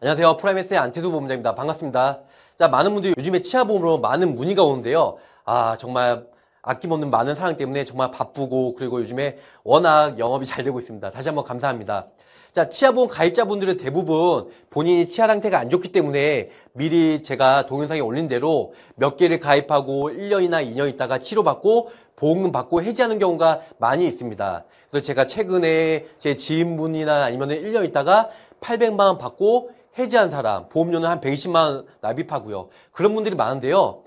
안녕하세요. 프라임에스의 안태수 보험자입니다. 반갑습니다. 자, 많은 분들이 요즘에 치아보험으로 많은 문의가 오는데요. 아, 정말 아낌없는 많은 사랑 때문에 정말 바쁘고 그리고 요즘에 워낙 영업이 잘 되고 있습니다. 다시 한번 감사합니다. 자, 치아보험 가입자분들은 대부분 본인이 치아 상태가 안 좋기 때문에 미리 제가 동영상에 올린 대로 몇 개를 가입하고 1년이나 2년 있다가 치료받고 보험금 받고 해지하는 경우가 많이 있습니다. 그래서 제가 최근에 제 지인분이나 아니면 1년 있다가 800만 원 받고 해지한 사람, 보험료는 한 120만 원 납입하고요. 그런 분들이 많은데요.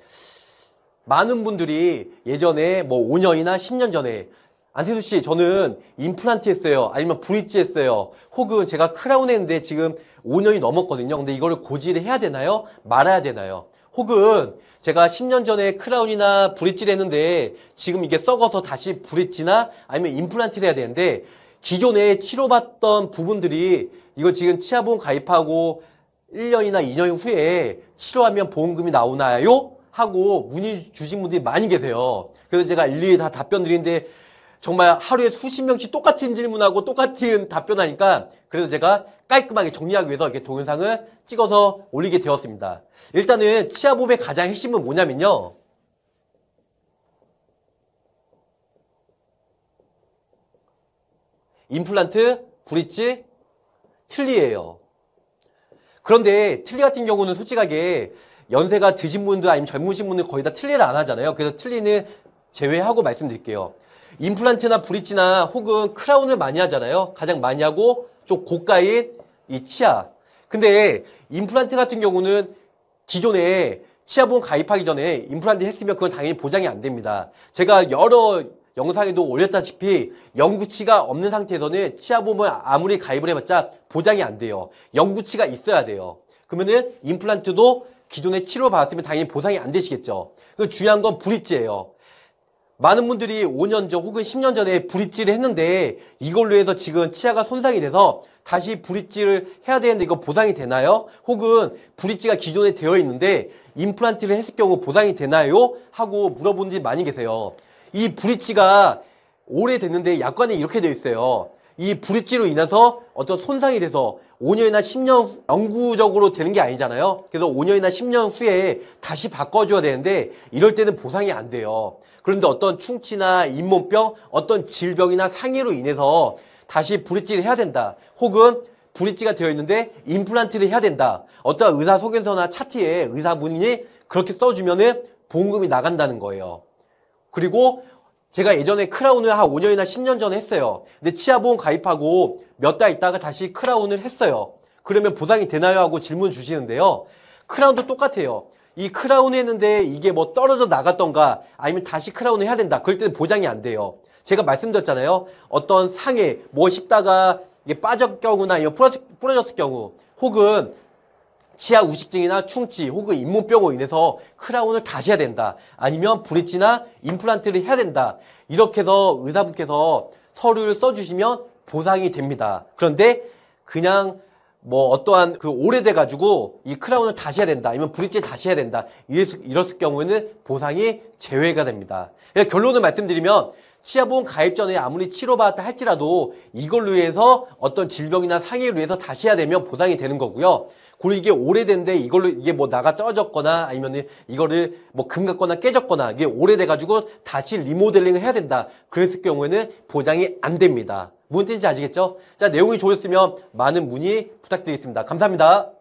많은 분들이 예전에 뭐 5년이나 10년 전에 안태수 씨, 저는 임플란트 했어요. 아니면 브릿지 했어요. 혹은 제가 크라운 했는데 지금 5년이 넘었거든요. 근데 이거를 고지를 해야 되나요? 말아야 되나요? 혹은 제가 10년 전에 크라운이나 브릿지를 했는데 지금 이게 썩어서 다시 브릿지나 아니면 임플란트를 해야 되는데 기존에 치료받던 부분들이 이거 지금 치아보험 가입하고 1년이나 2년 후에 치료하면 보험금이 나오나요? 하고 문의 주신 분들이 많이 계세요. 그래서 제가 일일이 다 답변 드리는데 정말 하루에 수십 명씩 똑같은 질문하고 똑같은 답변하니까 그래서 제가 깔끔하게 정리하기 위해서 이렇게 동영상을 찍어서 올리게 되었습니다. 일단은 치아보험의 가장 핵심은 뭐냐면요. 임플란트, 브릿지, 틀리예요. 그런데 틀리 같은 경우는 솔직하게 연세가 드신 분들 아니면 젊으신 분들 거의 다 틀리를 안 하잖아요. 그래서 틀리는 제외하고 말씀드릴게요. 임플란트나 브릿지나 혹은 크라운을 많이 하잖아요. 가장 많이 하고 좀 고가인 이 치아. 근데 임플란트 같은 경우는 기존에 치아보험 가입하기 전에 임플란트 했으면 그건 당연히 보장이 안 됩니다. 제가 여러 영상에도 올렸다시피 영구치가 없는 상태에서는 치아보험을 아무리 가입을 해봤자 보장이 안 돼요. 영구치가 있어야 돼요. 그러면은 임플란트도 기존에 치료받았으면 당연히 보상이 안 되시겠죠. 그 중요한 건 브릿지예요. 많은 분들이 5년 전 혹은 10년 전에 브릿지를 했는데 이걸로 해서 지금 치아가 손상이 돼서 다시 브릿지를 해야 되는데 이거 보상이 되나요? 혹은 브릿지가 기존에 되어 있는데 임플란트를 했을 경우 보상이 되나요? 하고 물어보는 분 많이 계세요. 이 브릿지가 오래됐는데 약관이 이렇게 되어 있어요. 이 브릿지로 인해서 어떤 손상이 돼서 5년이나 10년 영구적으로 되는 게 아니잖아요. 그래서 5년이나 10년 후에 다시 바꿔줘야 되는데 이럴 때는 보상이 안 돼요. 그런데 어떤 충치나 잇몸병, 어떤 질병이나 상해로 인해서 다시 브릿지를 해야 된다. 혹은 브릿지가 되어 있는데 임플란트를 해야 된다. 어떤 의사소견서나 차트에 의사분이 그렇게 써주면은 보험금이 나간다는 거예요. 그리고 제가 예전에 크라운을 한 5년이나 10년 전에 했어요. 근데 치아보험 가입하고 몇 달 있다가 다시 크라운을 했어요. 그러면 보상이 되나요? 하고 질문 주시는데요. 크라운도 똑같아요. 이 크라운 했는데 이게 뭐 떨어져 나갔던가 아니면 다시 크라운을 해야 된다. 그럴 때는 보장이 안 돼요. 제가 말씀드렸잖아요. 어떤 상해, 뭐 씹다가 이게 빠졌 거나 이런 부러졌을 경우 혹은 치아 우식증이나 충치 혹은 잇몸병으로 인해서 크라운을 다시 해야 된다. 아니면 브릿지나 임플란트를 해야 된다. 이렇게 해서 의사분께서 서류를 써주시면 보상이 됩니다. 그런데 그냥 뭐 어떠한 그 오래돼 가지고 이 크라운을 다시 해야 된다 아니면 브릿지 다시 해야 된다 이랬을, 이랬을 경우에는 보상이 제외가 됩니다 결론을 말씀드리면 치아보험 가입 전에 아무리 치료받았다 할지라도 이걸로 해서 어떤 질병이나 상해를위해서 다시 해야 되면 보상이 되는 거고요. 그리고 이게 오래된데 이걸로 이게 뭐 나가 떨어졌거나 아니면 이거를 뭐 금갔거나 깨졌거나 이게 오래돼가지고 다시 리모델링을 해야 된다. 그랬을 경우에는 보장이 안 됩니다. 무슨 뜻인지 아시겠죠? 자, 내용이 좋았으면 많은 문의 부탁드리겠습니다. 감사합니다.